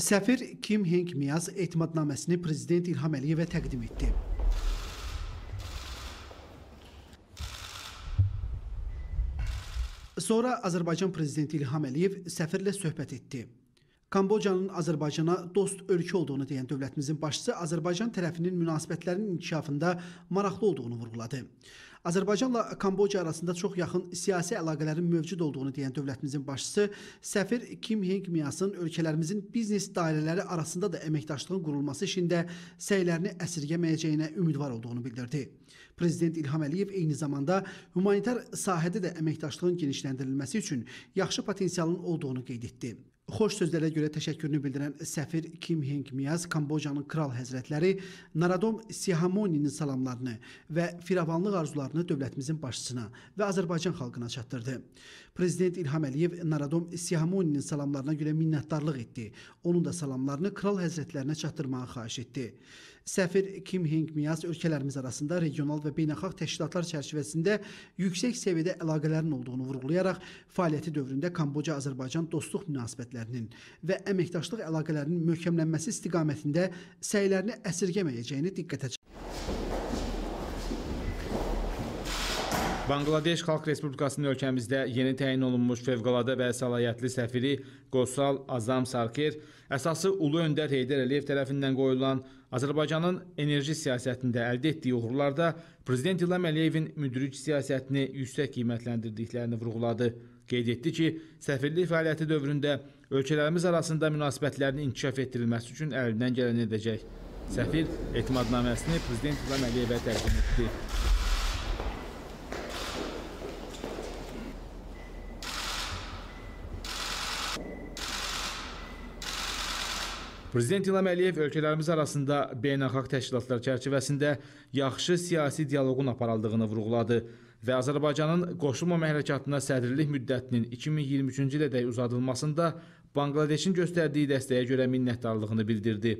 Səfir Kim Heng Miyaz etimadnaməsini Prezident İlham Əliyevə təqdim etdi. Sonra Azərbaycan Prezidenti İlham Əliyev səfirlə söhbət etdi. Kambocanın Azərbaycana dost ölkə olduğunu deyən dövlətimizin başçısı Azərbaycan tərəfinin münasibətlərinin inkişafında maraqlı olduğunu vurğuladı. Azərbaycanla Kamboca arasında çox yaxın siyasi əlaqələrin mövcud olduğunu deyən dövlətimizin başçısı səfir Kim Heng Miasın ölkələrimizin biznes dairələri arasında da əməkdaşlığın qurulması işində səylərini əsirgəməyəcəyinə ümidvar olduğunu bildirdi. Prezident İlham Əliyev eyni zamanda humanitar sahədə də əməkdaşlığın genişləndirilməsi üçün yaxşı potensialın olduğunu qeyd etdi. Xoş sözlərə görə təşəkkürünü bildirən səfir Kim Heng Miyaz Kambocanın kral həzrətləri Naradom Sihamoninin salamlarını və firavanlıq arzularını məlumatını dövlətimizin başçısına və Azərbaycan xalqına çatdırdı. Prezident İlham Əliyev Naradom Sihamoninin salamlarına görə minnətdarlıq etdi. Onun da salamlarını kral həzrətlərinə çatdırmağı xahiş etdi. Səfir Kim Heng Miyaz ölkələrimiz arasında regional və beynəlxalq təşkilatlar çərçivəsində yüksək səviyyədə əlaqələrin olduğunu vurğulayaraq fəaliyyəti dövründə Kamboca-Azərbaycan dostluq münasibətlərinin və əməkdaşlıq əlaqələrinin möhkəmlənməsi istiqamətində səylərini əsirgəməyəcəyini diqqətə çatdırdı. Bangladeş Xalq Respublikasının ölkəmizdə yeni təyin olunmuş fövqəladə və səlahiyyətli səfiri Qosal Azam Sarkir əsası Ulu Öndər Heydər Əliyev tərəfindən qoyulan Azərbaycanın enerji siyasətində əldə etdiyi uğurlarda Prezident İlham Əliyevin müdric siyasətini yüksək qiymətləndirdiklərini vurğuladı. Qeyd etdi ki, səfirlik fəaliyyəti dövründə ölkələrimiz arasında münasibətlərin inkişaf etdirilməsi üçün əlindən gələn edəcək. Səfir etimadnaməsini Prezident İlham Əliyevə təqdim etdi. Prezident İlham Əliyev ölkələrimiz arasında beynəlxalq təşkilatlar çərçivəsində yaxşı siyasi dialoqun aparıldığını vurğuladı və Azərbaycanın qoşulmama hərəkatına sədrlik müddətinin 2023-cü ilədək uzadılmasında Bangladeşin göstərdiyi dəstəyə görə minnətdarlığını bildirdi.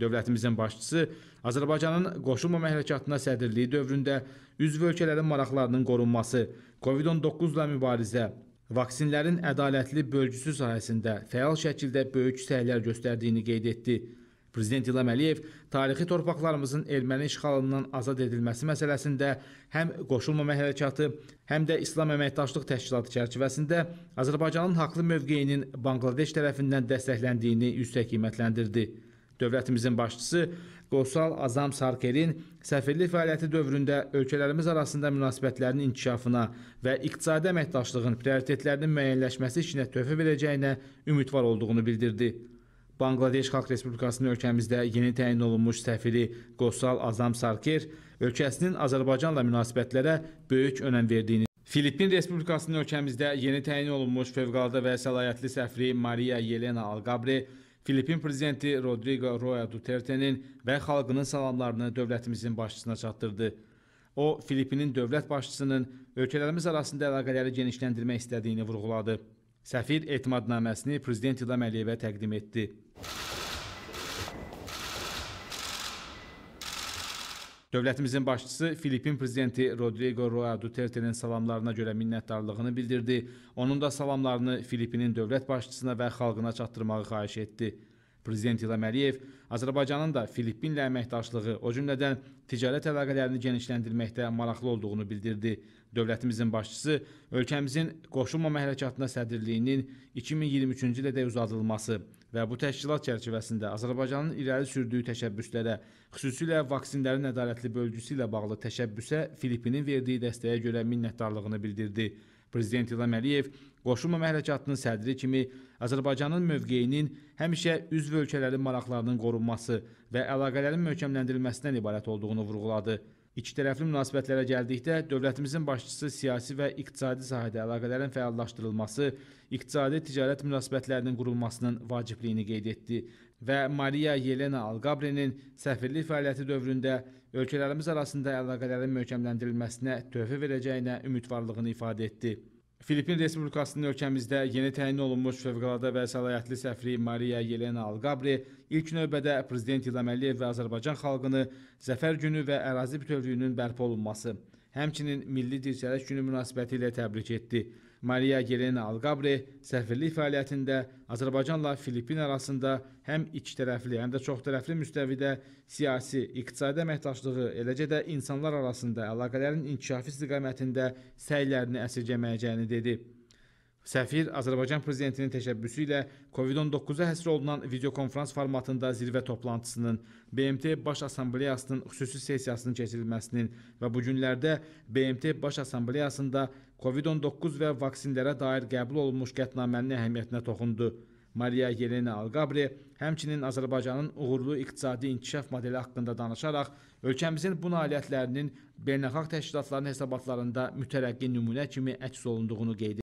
Dövlətimizin başçısı Azərbaycanın qoşulmama hərəkatına sədrliyi dövründə üzv ölkələrin maraqlarının qorunması, COVID-19 ilə mübarizə, vaksinlərin ədalətli bölgüsü sahəsində fəal şəkildə böyük səylər göstərdiyini qeyd etdi. Prezident İlham Əliyev tarixi torpaqlarımızın erməni işğalından azad edilməsi məsələsində həm qoşulmama hərəkatı, həm də İslam Əməkdaşlıq Təşkilatı çərçivəsində Azərbaycanın haqlı mövqeyinin Bangladeş tərəfindən dəstəkləndiyini yüksək qiymətləndirdi. Dövlətimizin başçısı Qosal Azam Sarkerin səfirlik fəaliyyəti dövründə ölkələrimiz arasında münasibətlərin inkişafına və iqtisadi əməkdaşlığın prioritetlərinin müəyyənləşməsi işinə töhfə verəcəyinə ümidvar olduğunu bildirdi. Bangladeş Xalq Respublikasının ölkəmizdə yeni təyin olunmuş səfiri Qosal Azam Sarker ölkəsinin Azərbaycanla münasibətlərə böyük önəm verdiyini Filippin Respublikasının ölkəmizdə yeni təyin olunmuş fövqəladə və səlahiyyətli səfiri Maria Yelena Alqabre Filippin prezidenti Rodrigo Roya Duterte-nin və xalqının salamlarını dövlətimizin başçısına çatdırdı. O, Filippinin dövlət başçısının ölkələrimiz arasında əlaqələri genişləndirmək istədiyini vurğuladı. Səfir etimadnaməsini prezident İlham Əliyevə təqdim etdi. Dövlətimizin başçısı Filipin prezidenti Rodrigo Roa Duterte-nin salamlarına görə minnətdarlığını bildirdi. Onun da salamlarını Filipinin dövlət başçısına və xalqına çatdırmağı xahiş etdi. Prezident İlham Əliyev Azərbaycanın da Filippinlə əməkdaşlığı, o cümlədən ticarət əlaqələrini genişləndirməkdə maraqlı olduğunu bildirdi. Dövlətimizin başçısı ölkəmizin qoşulmama hərəkatına sədrliyinin 2023-cü ilədək uzadılması və bu təşkilat çərçivəsində Azərbaycanın irəli sürdüyü təşəbbüslərə, xüsusilə vaksinlərin ədalətli bölgüsü ilə bağlı təşəbbüsə Filippinin verdiyi dəstəyə görə minnətdarlığını bildirdi. Prezident İlham Əliyev qoşulmama hərəkatının sədri kimi Azərbaycanın mövqeyinin həmişə üzv ölkələrin maraqlarının qorunması və əlaqələrin möhkəmləndirilməsindən ibarət olduğunu vurğuladı. İkitərəfli münasibətlərə gəldikdə, dövlətimizin başçısı siyasi və iqtisadi sahədə əlaqələrin fəallaşdırılması, iqtisadi-ticarət münasibətlərinin qurulmasının vacibliyini qeyd etdi və Maria Yelena Alqabrinin səfirlik fəaliyyəti dövründə ölkələrimiz arasında əlaqələrin möhkəmləndirilməsinə töhfə verəcəyinə ümidvarlığını ifadə etdi. Filipin Respublikasının ölkəmizdə yeni təyin olunmuş fövqəladə və səlahiyyətli səfiri Maria Yelena Alqabri ilk növbədə Prezident İlham Əliyev və Azərbaycan xalqını Zəfər günü və ərazi bütövlüyünün bərpa olunması, həmçinin Milli Dirçəliş günü münasibəti ilə təbrik etdi. Maria Yelena Alqabre səfirlik fəaliyyətində Azərbaycanla Filippin arasında həm ikitərəfli, həm də çoxtərəfli müstəvidə siyasi, iqtisadi əməkdaşlığı, eləcə də insanlar arasında əlaqələrin inkişafı istiqamətində səylərini əsirgəməyəcəyini dedi. Səfir Azərbaycan prezidentinin təşəbbüsü ilə COVID-19-a həsr olunan videokonfrans formatında zirvə toplantısının, BMT Baş Assambleyasının xüsusi sessiyasının keçirilməsinin və bu günlərdə BMT Baş Assambleyasında COVID-19 və vaksinlərə dair qəbul olunmuş qətnamənin əhəmiyyətinə toxundu. Maria Yelena Alqabri həmçinin Azərbaycanın uğurlu iqtisadi inkişaf modeli haqqında danışaraq ölkəmizin bu nailiyyətlərinin beynəlxalq təşkilatların hesabatlarında mütərəqqi nümunə kimi əks olunduğunu qeyd etdi.